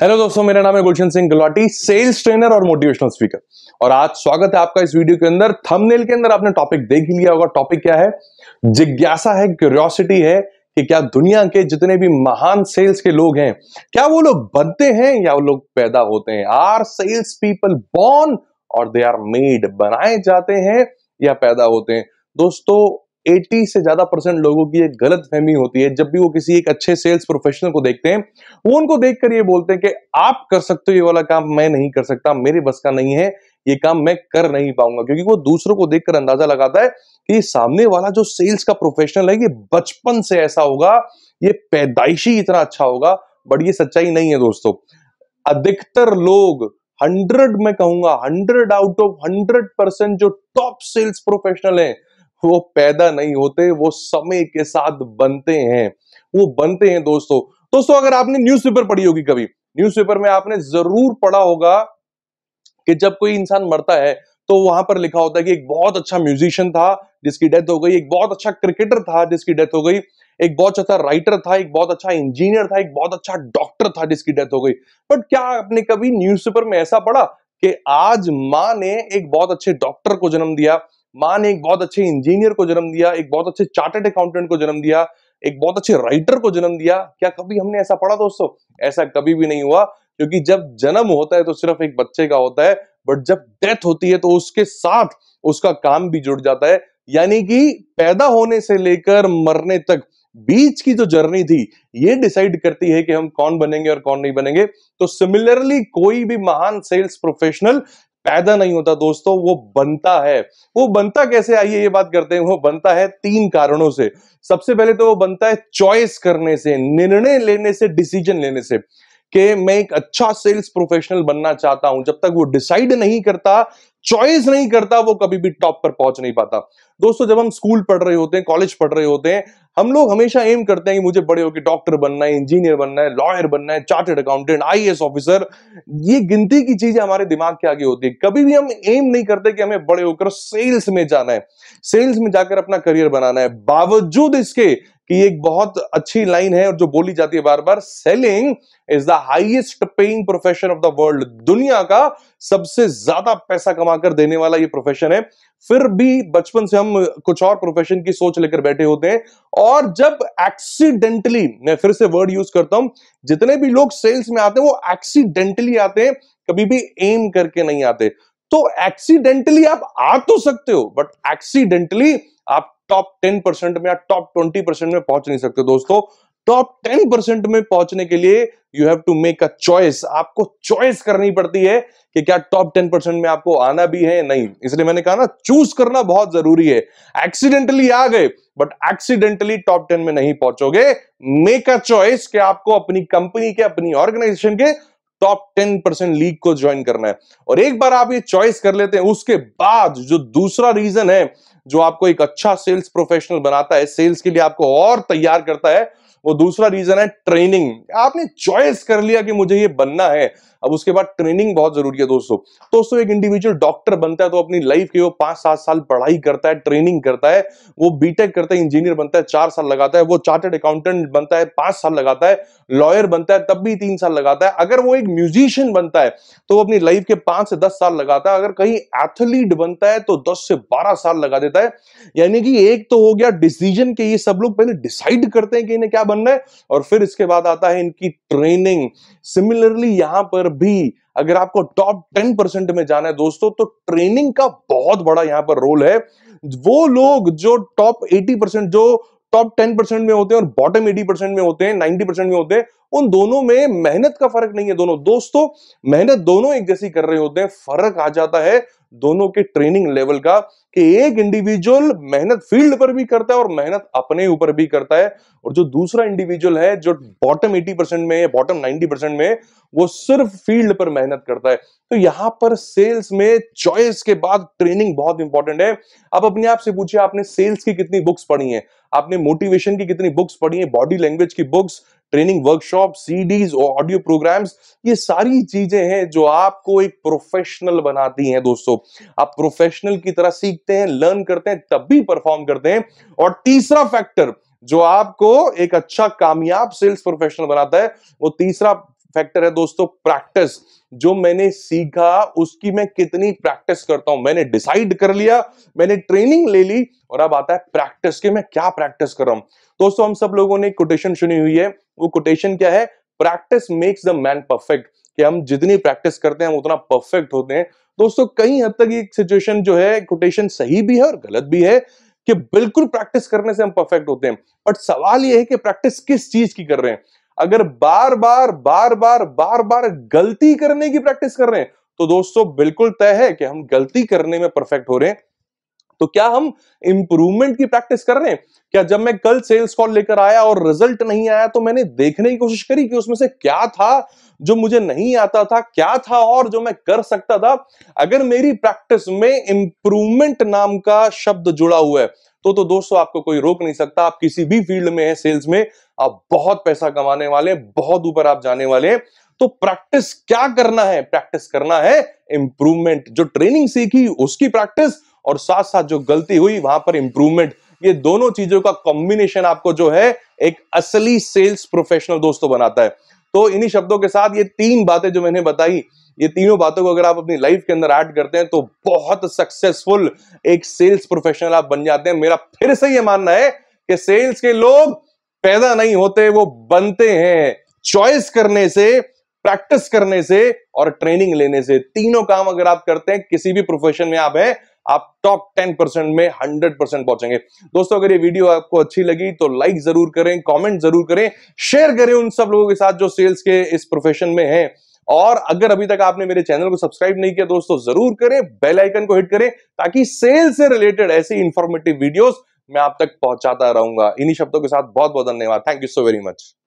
hello दोस्तों मेरा नाम है गुलशन सिंह गुलाटी सेल्स ट्रेनर और मोटिवेशनल स्पीकर और आज स्वागत है आपका इस वीडियो के अंदर थंबनेल के अंदर आपने टॉपिक देख ही लिया होगा टॉपिक क्या है जिज्ञासा है क्यूरियोसिटी है कि क्या दुनिया के जितने भी महान सेल्स के लोग हैं क्या वो लोग बनते हैं या वो लोग पैदा होते हैं आर सेल्स पीपल बॉर्न और दे आर मेड बनाए जाते हैं या पैदा होते हैं दोस्तों 80 से ज्यादा परसेंट लोगों की एक गलत फहमी होती है जब भी वो किसी एक अच्छे सेल्स प्रोफेशनल को देखते हैं वो उनको देखकर ये बोलते हैं कि आप कर सकते हो ये वाला काम मैं नहीं कर सकता मेरे बस का नहीं है ये काम मैं कर नहीं पाऊंगा क्योंकि वो दूसरों को देखकर अंदाजा लगाता है कि सामने वाला जो सेल्स का प्रोफेशनल है ये बचपन से ऐसा होगा ये पैदाइशी इतना अच्छा होगा बट ये सच्चाई नहीं है दोस्तों अधिकतर लोग हंड्रेड में कहूंगा hundred out of hundred percent जो टॉप सेल्स प्रोफेशनल हैं वो पैदा नहीं होते वो समय के साथ बनते हैं वो बनते हैं दोस्तों दोस्तों अगर आपने न्यूज़पेपर पढ़ी होगी कभी न्यूज़पेपर में आपने जरूर पढ़ा होगा कि जब कोई इंसान मरता है तो वहां पर लिखा होता है कि एक बहुत अच्छा म्यूजिशियन था जिसकी डेथ हो गई एक बहुत अच्छा क्रिकेटर था जिसकी डेथ हो गई एक बहुत अच्छा राइटर था एक बहुत अच्छा इंजीनियर था एक बहुत अच्छा डॉक्टर था जिसकी डेथ हो गई बट क्या आपने कभी न्यूज़पेपर में ऐसा पढ़ा कि आज माँ ने एक बहुत अच्छे डॉक्टर को जन्म दिया माँ ने एक बहुत अच्छे इंजीनियर को जन्म दिया एक बहुत अच्छे चार्टेड अकाउंटेंट को जन्म दिया एक बहुत अच्छे राइटर को जन्म दिया क्या कभी हमने ऐसा पढ़ा दोस्तों ऐसा कभी भी नहीं हुआ क्योंकि जब जन्म होता है तो सिर्फ एक बच्चे का होता है बट जब डेथ होती है तो उसके साथ उसका काम भी जुड़ जाता है यानी कि पैदा होने से लेकर मरने तक बीच की जो जर्नी थी ये डिसाइड करती है कि हम कौन बनेंगे और कौन नहीं बनेंगे तो सिमिलरली कोई भी महान सेल्स प्रोफेशनल पैदा नहीं होता दोस्तों वो बनता है वो बनता कैसे आइए ये बात करते हैं वो बनता है तीन कारणों से सबसे पहले तो वो बनता है चॉइस करने से निर्णय लेने से डिसीजन लेने से कि मैं एक अच्छा सेल्स प्रोफेशनल बनना चाहता हूं जब तक वो डिसाइड नहीं करता चॉइस नहीं करता वो कभी भी टॉप पर पहुंच नहीं पाता दोस्तों जब हम स्कूल पढ़ रहे होते हैं कॉलेज पढ़ रहे होते हैं हम लोग हमेशा एम करते हैं कि मुझे बड़े होकर डॉक्टर बनना है इंजीनियर बनना है लॉयर बनना है चार्टेड अकाउंटेंट आईएएस ऑफिसर ये गिनती की चीजें हमारे दिमाग के आगे होती है कभी भी हम एम नहीं करते कि हमें बड़े होकर सेल्स में जाना है सेल्स में जाकर अपना करियर बनाना है बावजूद इसके कि ये एक बहुत अच्छी लाइन है और जो बोली जाती है बार बार selling is the highest paying profession of the world दुनिया का सबसे ज्यादा पैसा कमाकर देने वाला ये प्रोफेशन है फिर भी बचपन से हम कुछ और प्रोफेशन की सोच लेकर बैठे होते हैं और जब एक्सीडेंटली मैं फिर से वर्ड यूज करता हूं जितने भी लोग सेल्स में आते हैं वो एक्सीडेंटली आते हैं कभी भी एम करके नहीं आते तो एक्सीडेंटली आप आ तो सकते हो बट एक्सीडेंटली आप टॉप टेन परसेंट में या टॉप ट्वेंटी परसेंट में पहुंच नहीं सकते दोस्तों टॉप टेन परसेंट में पहुंचने के लिए you have to make a choice आपको चॉइस करनी पड़ती है कि क्या टॉप टेन परसेंट में आपको आना भी है नहीं इसलिए मैंने कहा ना चूज करना बहुत जरूरी है एक्सीडेंटली आ गए बट एक्सीडेंटली टॉप टेन में नहीं पहुंचोगे मेक अ चॉइस कि आपको अपनी कंपनी के अपनी ऑर्गेनाइजेशन के टॉप टेन परसेंट लीग को ज्वाइन करना है और एक बार आप ये चॉइस कर लेते हैं उसके बाद जो दूसरा रीजन है जो आपको एक अच्छा सेल्स प्रोफेशनल बनाता है सेल्स के लिए आपको और तैयार करता है वो दूसरा रीजन है ट्रेनिंग आपने चॉइस कर लिया कि मुझे ये बनना है अब उसके बाद ट्रेनिंग बहुत जरूरी है दोस्तों दोस्तों एक इंडिविजुअल डॉक्टर बनता है तो अपनी लाइफ के वो पांच सात साल पढ़ाई करता है ट्रेनिंग करता है वो बीटेक करता है इंजीनियर बनता है चार साल लगाता है वो चार्टर्ड अकाउंटेंट बनता है पांच साल लगाता है लॉयर बनता है तब भी तीन साल लगाता है अगर वो एक म्यूजिशियन बनता है तो वो अपनी लाइफ के पांच से दस साल लगाता है अगर कहीं एथलीट बनता है तो दस से बारह साल लगा देता है यानी कि एक तो हो गया डिसीजन के ये सब लोग पहले डिसाइड करते हैं कि इन्हें क्या बन रहे और फिर इसके बाद आता है इनकी ट्रेनिंग सिमिलरली यहां पर भी अगर आपको टॉप टेन परसेंट में जाना है दोस्तों तो ट्रेनिंग का बहुत बड़ा यहां पर रोल है वो लोग जो टॉप एटी परसेंट जो टॉप टेन परसेंट में होते हैं और बॉटम एटी परसेंट में होते हैं नाइनटी परसेंट में होते हैं उन दोनों में मेहनत का फर्क नहीं है दोनों दोस्तों मेहनत दोनों एक जैसी कर रहे होते हैं फर्क आ जाता है दोनों के ट्रेनिंग लेवल का कि एक इंडिविजुअल मेहनत फील्ड पर भी करता है और मेहनत अपने ऊपर भी करता है और जो दूसरा इंडिविजुअल है जो बॉटम 80 परसेंट में बॉटम 90 परसेंट में वो सिर्फ फील्ड पर मेहनत करता है तो यहां पर सेल्स में चॉइस के बाद ट्रेनिंग बहुत इंपॉर्टेंट है आप अपने आप से पूछिए आपने सेल्स की कितनी बुक्स पढ़ी है आपने मोटिवेशन की कितनी बुक्स पढ़ी है बॉडी लैंग्वेज की बुक्स ट्रेनिंग वर्कशॉप सीडीज और ऑडियो प्रोग्राम्स ये सारी चीजें हैं जो आपको एक प्रोफेशनल बनाती हैं दोस्तों आप प्रोफेशनल की तरह सीखते हैं लर्न करते हैं तब भी परफॉर्म करते हैं और तीसरा फैक्टर जो आपको एक अच्छा कामयाब सेल्स प्रोफेशनल बनाता है वो तीसरा फैक्टर है दोस्तों प्रैक्टिस जो मैंने सीखा उसकी मैं कितनी प्रैक्टिस करता हूं मैंने डिसाइड कर लिया मैंने ट्रेनिंग ले ली और अब आता है प्रैक्टिस के मैं क्या प्रैक्टिस कर रहा हूं दोस्तों हम सब लोगों ने कोटेशन सुनी हुई है वो कोटेशन क्या है practice makes the man perfect कि हम जितनी प्रैक्टिस करते हैं हम उतना परफेक्ट होते हैं दोस्तों कहीं हद तक एक सिचुएशन जो है कोटेशन सही भी है और गलत भी है कि बिल्कुल प्रैक्टिस करने से हम परफेक्ट होते हैं बट सवाल यह है कि प्रैक्टिस किस चीज की कर रहे हैं अगर बार बार बार बार बार बार गलती करने की प्रैक्टिस कर रहे हैं तो दोस्तों बिल्कुल तय है कि हम गलती करने में परफेक्ट हो रहे हैं तो क्या हम इंप्रूवमेंट की प्रैक्टिस कर रहे हैं क्या जब मैं कल सेल्स कॉल लेकर आया और रिजल्ट नहीं आया तो मैंने देखने की कोशिश करी कि उसमें से क्या था जो मुझे नहीं आता था क्या था और जो मैं कर सकता था अगर मेरी प्रैक्टिस में इंप्रूवमेंट नाम का शब्द जुड़ा हुआ है तो तो दोस्तों आपको कोई रोक नहीं सकता आप किसी भी फील्ड में है सेल्स में आप बहुत पैसा कमाने वाले बहुत ऊपर आप जाने वाले तो प्रैक्टिस क्या करना है प्रैक्टिस करना है इंप्रूवमेंट जो ट्रेनिंग सीखी उसकी प्रैक्टिस और साथ साथ जो गलती हुई वहां पर इंप्रूवमेंट ये दोनों चीजों का कॉम्बिनेशन आपको जो है एक असली सेल्स प्रोफेशनल दोस्तों बनाता है तो इन्हीं शब्दों के साथ ये तीन बातें जो मैंने बताई ये तीनों बातों को अगर आप अपनी लाइफ के अंदर ऐड करते हैं तो बहुत सक्सेसफुल एक सेल्स प्रोफेशनल आप बन जाते हैं मेरा फिर से ये मानना है कि सेल्स के लोग पैदा नहीं होते वो बनते हैं चॉइस करने से प्रैक्टिस करने से और ट्रेनिंग लेने से तीनों काम अगर आप करते हैं किसी भी प्रोफेशन में आप हैं आप टॉप टेन परसेंट में हंड्रेड परसेंट पहुंचेंगे दोस्तों अगर ये वीडियो आपको अच्छी लगी तो लाइक जरूर करें कमेंट जरूर करें शेयर करें उन सब लोगों के साथ जो सेल्स के इस प्रोफेशन में हैं और अगर अभी तक आपने मेरे चैनल को सब्सक्राइब नहीं किया दोस्तों जरूर करें बेल आइकन को हिट करें ताकि सेल्स से रिलेटेड ऐसी इंफॉर्मेटिव वीडियोस मैं आप तक पहुंचाता रहूंगा इन्हीं शब्दों के साथ बहुत बहुत धन्यवाद thank you so very much